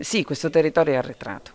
Sì, questo territorio è arretrato,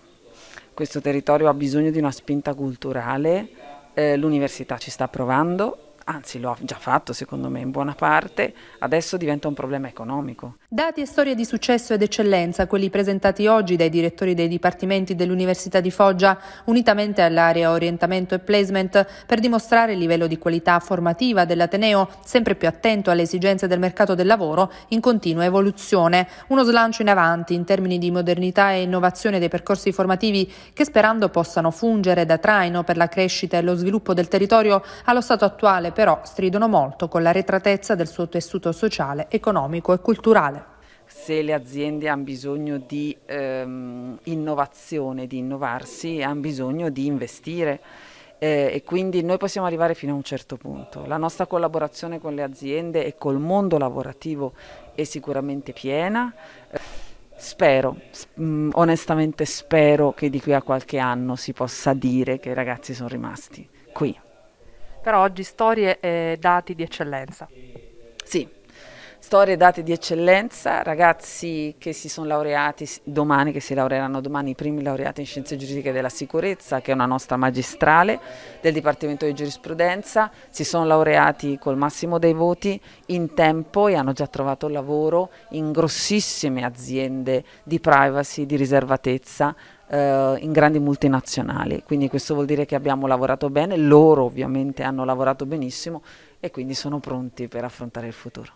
questo territorio ha bisogno di una spinta culturale, eh, l'università ci sta provando, anzi lo ha già fatto secondo me in buona parte, adesso diventa un problema economico. Dati e storie di successo ed eccellenza, quelli presentati oggi dai direttori dei dipartimenti dell'Università di Foggia, unitamente all'area orientamento e placement, per dimostrare il livello di qualità formativa dell'Ateneo, sempre più attento alle esigenze del mercato del lavoro in continua evoluzione. Uno slancio in avanti in termini di modernità e innovazione dei percorsi formativi che sperando possano fungere da traino per la crescita e lo sviluppo del territorio allo stato attuale però stridono molto con la retratezza del suo tessuto sociale, economico e culturale se le aziende hanno bisogno di ehm, innovazione, di innovarsi, hanno bisogno di investire eh, e quindi noi possiamo arrivare fino a un certo punto. La nostra collaborazione con le aziende e col mondo lavorativo è sicuramente piena. Spero, mm, onestamente spero che di qui a qualche anno si possa dire che i ragazzi sono rimasti qui però oggi storie e dati di eccellenza. Sì. Storie date di eccellenza, ragazzi che si sono laureati domani, che si laureeranno domani, i primi laureati in scienze giuridiche della sicurezza, che è una nostra magistrale del Dipartimento di Giurisprudenza, si sono laureati col massimo dei voti in tempo e hanno già trovato lavoro in grossissime aziende di privacy, di riservatezza, eh, in grandi multinazionali, quindi questo vuol dire che abbiamo lavorato bene, loro ovviamente hanno lavorato benissimo e quindi sono pronti per affrontare il futuro.